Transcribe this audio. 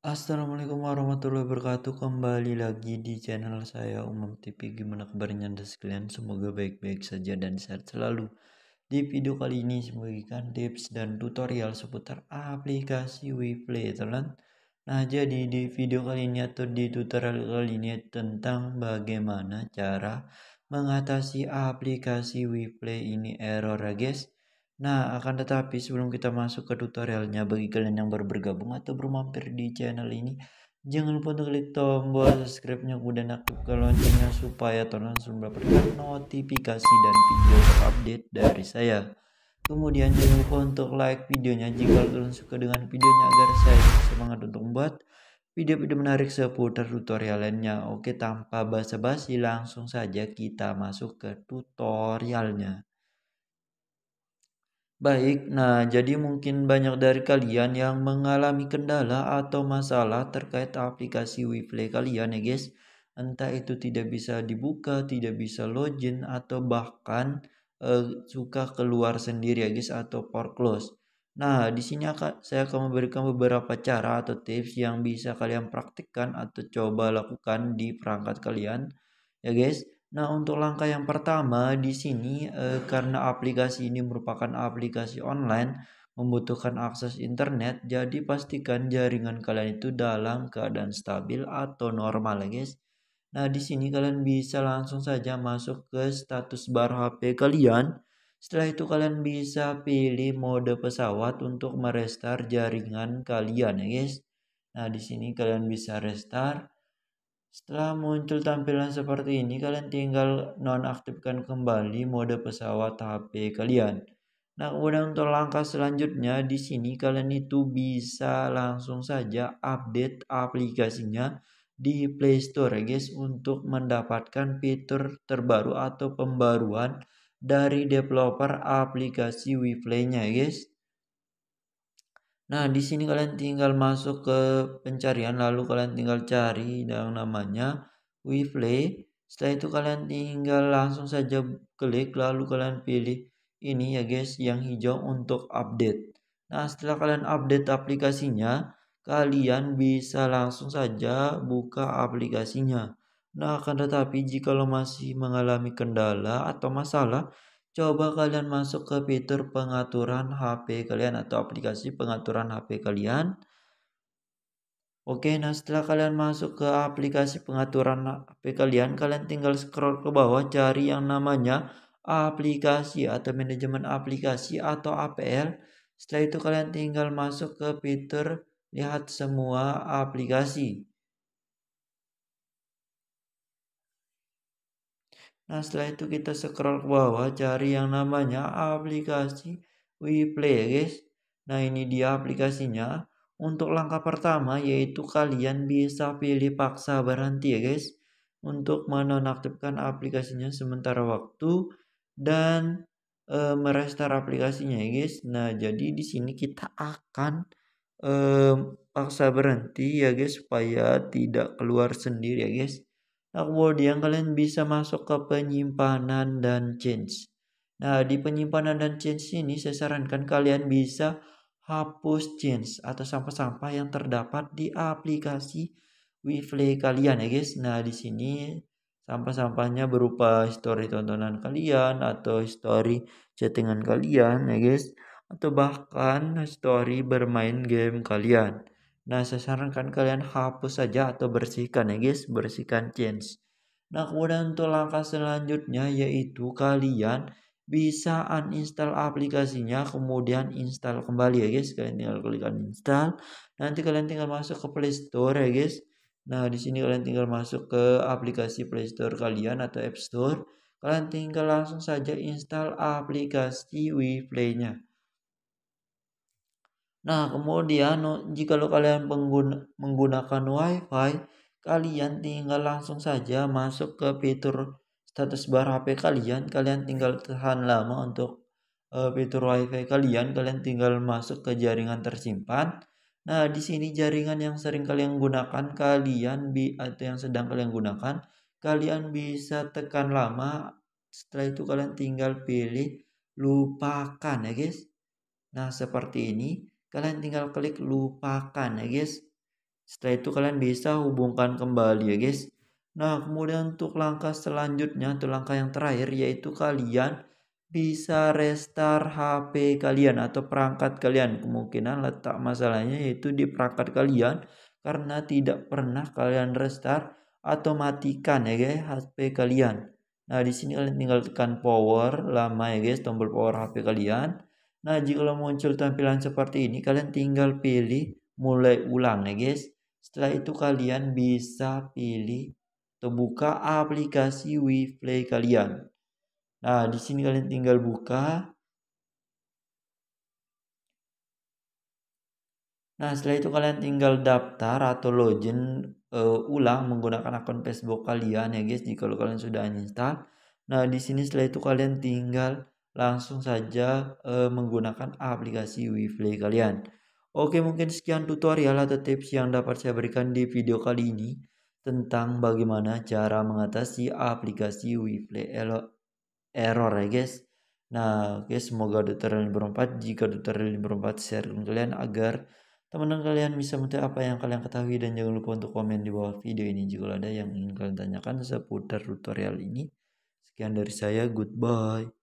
Assalamualaikum warahmatullahi wabarakatuh Kembali lagi di channel saya umum TV Gimana kabarnya anda sekalian Semoga baik-baik saja dan sehat selalu Di video kali ini saya memberikan tips dan tutorial seputar aplikasi WePlay teman Nah jadi di video kali ini atau di tutorial kali ini tentang bagaimana cara mengatasi aplikasi WePlay ini error ya guys Nah, akan tetapi sebelum kita masuk ke tutorialnya, bagi kalian yang baru bergabung atau baru mampir di channel ini, jangan lupa untuk klik tombol subscribe-nya kemudian aktifkan loncengnya supaya kalian langsung mendapatkan notifikasi dan video terupdate dari saya. Kemudian jangan lupa untuk like videonya jika kalian suka dengan videonya agar saya semangat untuk membuat video-video menarik seputar tutorial lainnya. Oke, tanpa basa-basi langsung saja kita masuk ke tutorialnya. Baik, nah jadi mungkin banyak dari kalian yang mengalami kendala atau masalah terkait aplikasi WePlay kalian ya guys. Entah itu tidak bisa dibuka, tidak bisa login atau bahkan eh, suka keluar sendiri ya guys atau power close. Nah, di sini akan, saya akan memberikan beberapa cara atau tips yang bisa kalian praktikkan atau coba lakukan di perangkat kalian ya guys Nah, untuk langkah yang pertama di sini eh, karena aplikasi ini merupakan aplikasi online membutuhkan akses internet, jadi pastikan jaringan kalian itu dalam keadaan stabil atau normal ya, guys. Nah, di sini kalian bisa langsung saja masuk ke status bar HP kalian. Setelah itu kalian bisa pilih mode pesawat untuk merestart jaringan kalian ya, guys. Nah, di sini kalian bisa restart setelah muncul tampilan seperti ini, kalian tinggal nonaktifkan kembali mode pesawat HP kalian. Nah, kemudian untuk langkah selanjutnya di sini kalian itu bisa langsung saja update aplikasinya di Play Store ya guys untuk mendapatkan fitur terbaru atau pembaruan dari developer aplikasi WePlay-nya ya guys. Nah, di sini kalian tinggal masuk ke pencarian lalu kalian tinggal cari yang namanya WePlay. Setelah itu kalian tinggal langsung saja klik lalu kalian pilih ini ya guys yang hijau untuk update. Nah, setelah kalian update aplikasinya, kalian bisa langsung saja buka aplikasinya. Nah, akan tetapi jika lo masih mengalami kendala atau masalah, Coba kalian masuk ke fitur pengaturan HP kalian atau aplikasi pengaturan HP kalian. Oke, nah setelah kalian masuk ke aplikasi pengaturan HP kalian, kalian tinggal scroll ke bawah cari yang namanya aplikasi atau manajemen aplikasi atau APL. Setelah itu kalian tinggal masuk ke fitur lihat semua aplikasi. Nah setelah itu kita scroll ke bawah cari yang namanya aplikasi WePlay ya guys. Nah ini dia aplikasinya. Untuk langkah pertama yaitu kalian bisa pilih paksa berhenti ya guys. Untuk menonaktifkan aplikasinya sementara waktu dan e, eh, merestar aplikasinya ya guys. Nah jadi di sini kita akan e, paksa berhenti ya guys supaya tidak keluar sendiri ya guys award nah, yang kalian bisa masuk ke penyimpanan dan change. Nah, di penyimpanan dan change ini saya sarankan kalian bisa hapus change atau sampah-sampah yang terdapat di aplikasi Wiflay kalian ya guys. Nah, di sini sampah-sampahnya berupa story tontonan kalian atau story chattingan kalian ya guys atau bahkan story bermain game kalian. Nah, saya sarankan kalian hapus saja atau bersihkan ya guys, bersihkan change. Nah, kemudian untuk langkah selanjutnya yaitu kalian bisa uninstall aplikasinya kemudian install kembali ya guys. Kalian tinggal klik uninstall. Nanti kalian tinggal masuk ke Play Store ya guys. Nah, di sini kalian tinggal masuk ke aplikasi Play Store kalian atau App Store. Kalian tinggal langsung saja install aplikasi WePlay-nya. Nah, kemudian lo kalian pengguna, menggunakan WiFi, kalian tinggal langsung saja masuk ke fitur status bar HP kalian. Kalian tinggal tahan lama untuk uh, fitur WiFi kalian. Kalian tinggal masuk ke jaringan tersimpan. Nah, di sini jaringan yang sering kalian gunakan, kalian bi atau yang sedang kalian gunakan, kalian bisa tekan lama. Setelah itu kalian tinggal pilih lupakan ya, guys. Nah, seperti ini kalian hmm. tinggal klik lupakan ya guys setelah itu kalian bisa hubungkan kembali ya guys nah kemudian untuk langkah selanjutnya untuk langkah yang terakhir yaitu kalian bisa restart HP kalian atau perangkat kalian kemungkinan letak masalahnya yaitu di perangkat kalian karena tidak pernah kalian restart atau matikan ya guys HP kalian nah di sini kalian tinggal tekan power lama ya guys tombol power HP kalian Nah, jika muncul tampilan seperti ini, kalian tinggal pilih mulai ulang ya guys. Setelah itu kalian bisa pilih atau buka aplikasi WePlay kalian. Nah, di sini kalian tinggal buka. Nah, setelah itu kalian tinggal daftar atau login uh, ulang menggunakan akun Facebook kalian ya guys, jika kalian sudah uninstall. Nah, di sini setelah itu kalian tinggal langsung saja e, menggunakan aplikasi WePlay kalian. Oke, mungkin sekian tutorial atau tips yang dapat saya berikan di video kali ini tentang bagaimana cara mengatasi aplikasi WePlay error ya guys. Nah, oke semoga tutorial ini bermanfaat. Jika tutorial ini bermanfaat, share ke kalian agar teman-teman kalian bisa mengetahui apa yang kalian ketahui dan jangan lupa untuk komen di bawah video ini jika ada yang ingin kalian tanyakan seputar tutorial ini. Sekian dari saya, goodbye.